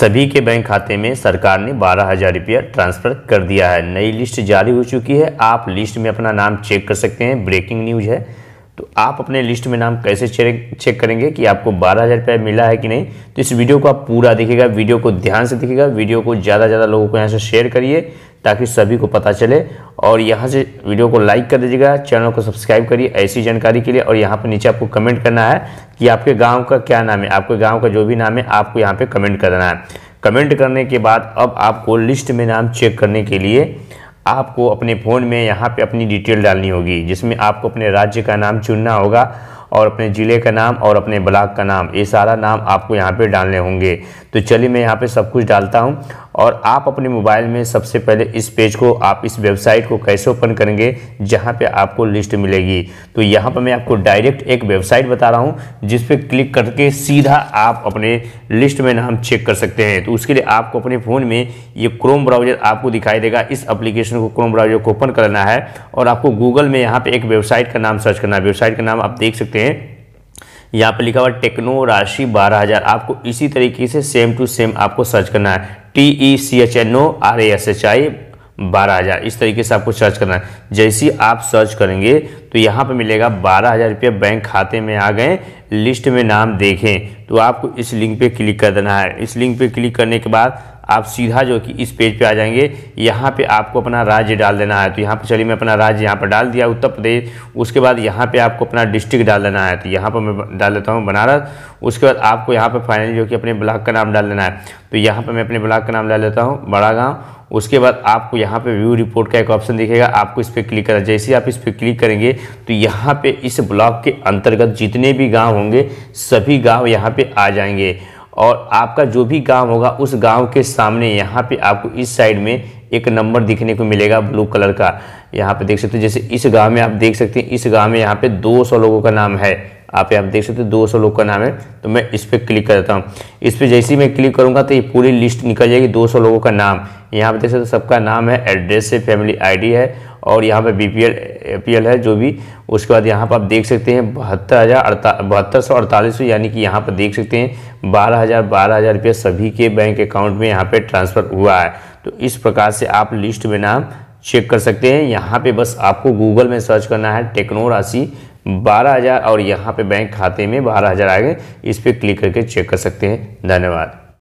सभी के बैंक खाते में सरकार ने बारह हज़ार रुपया ट्रांसफ़र कर दिया है नई लिस्ट जारी हो चुकी है आप लिस्ट में अपना नाम चेक कर सकते हैं ब्रेकिंग न्यूज है तो आप अपने लिस्ट में नाम कैसे चेक करेंगे कि आपको बारह हज़ार रुपया मिला है कि नहीं तो इस वीडियो को आप पूरा देखिएगा वीडियो को ध्यान से देखिएगा वीडियो को ज़्यादा ज़्यादा लोगों को यहाँ से शेयर करिए ताकि सभी को पता चले और यहाँ से वीडियो को लाइक कर दीजिएगा चैनल को सब्सक्राइब करिए ऐसी जानकारी के लिए और यहाँ पर नीचे आपको कमेंट करना है कि आपके गांव का क्या नाम है आपके गांव का जो भी नाम है आपको यहाँ पे कमेंट करना है कमेंट करने के बाद अब आपको लिस्ट में नाम चेक करने के लिए आपको अपने फ़ोन में यहाँ पर अपनी डिटेल डालनी होगी जिसमें आपको अपने राज्य का नाम चुनना होगा और अपने ज़िले का नाम और अपने ब्लॉक का नाम ये सारा नाम आपको यहाँ पे डालने होंगे तो चलिए मैं यहाँ पे सब कुछ डालता हूँ और आप अपने मोबाइल में सबसे पहले इस पेज को आप इस वेबसाइट को कैसे ओपन करेंगे जहाँ पे आपको लिस्ट मिलेगी तो यहाँ पर मैं आपको डायरेक्ट एक वेबसाइट बता रहा हूँ जिस पर क्लिक करके सीधा आप अपने लिस्ट में नाम चेक कर सकते हैं तो उसके लिए आपको अपने फ़ोन में ये क्रोम ब्राउजर आपको दिखाई देगा इस अप्लीकेशन को क्रोम ब्राउजर को ओपन करना है और आपको गूगल में यहाँ पर एक वेबसाइट का नाम सर्च करना है वेबसाइट का नाम आप देख सकते हैं यहाँ पर लिखा हुआ टेक्नो राशि बारह हज़ार आपको इसी तरीके से सेम टू सेम आपको सर्च करना है T E C H N O R A S H I बारह हज़ार इस तरीके से आपको सर्च करना है जैसे आप सर्च करेंगे तो यहाँ पर मिलेगा बारह हज़ार रुपये बैंक खाते में आ गए लिस्ट में नाम देखें तो आपको इस लिंक पे क्लिक कर देना है इस लिंक पे क्लिक करने के बाद आप सीधा जो कि इस पेज पे आ जाएंगे यहाँ पे आपको अपना राज्य डाल देना है तो यहाँ पे चलिए मैं अपना राज्य यहाँ पर डाल दिया उत्तर प्रदेश उसके बाद यहाँ पे आपको अपना डिस्ट्रिक्ट डाल देना है तो यहाँ पर मैं डाल देता हूँ बनारस उसके बाद आपको यहाँ पर फाइनली जो कि अपने ब्लॉक का नाम डाल देना है तो यहाँ पर मैं अपने ब्लॉक का नाम डाल देता हूँ बड़ा गाँव उसके बाद आपको यहाँ पे व्यू रिपोर्ट का एक ऑप्शन दिखेगा आपको इस पर क्लिक करना जैसे ही आप इस पर क्लिक करेंगे तो यहाँ पे इस ब्लॉक के अंतर्गत जितने भी गांव होंगे सभी गांव यहाँ पे आ जाएंगे और आपका जो भी गांव होगा उस गांव के सामने यहाँ पे आपको इस साइड में एक नंबर दिखने को मिलेगा ब्लू कलर का यहाँ पे देख सकते हो जैसे इस गांव में आप देख सकते हैं इस गांव में यहाँ पे 200 लोगों का नाम है आप यहाँ देख सकते हो 200 लोगों का नाम है तो मैं इस पर क्लिक कर देता हूँ इस पर जैसे ही मैं क्लिक करूँगा तो ये पूरी लिस्ट निकल जाएगी दो लोगों का नाम यहाँ पे देख सकते हो सबका नाम है एड्रेस है फैमिली आई है और यहाँ पे बी पी एल है जो भी उसके बाद यहाँ पर आप देख सकते हैं बहत्तर हज़ार अड़ता बहत्तर सौ अड़तालीस सौ यानी कि यहाँ पर देख सकते हैं बारह हज़ार बारह हज़ार रुपये सभी के बैंक अकाउंट में यहाँ पे ट्रांसफ़र हुआ है तो इस प्रकार से आप लिस्ट में नाम चेक कर सकते हैं यहाँ पर बस आपको गूगल में सर्च करना है टेक्नो राशि बारह हज़ार और यहाँ पर बैंक खाते में बारह हज़ार आ गए इस पर क्लिक करके चेक कर सकते हैं धन्यवाद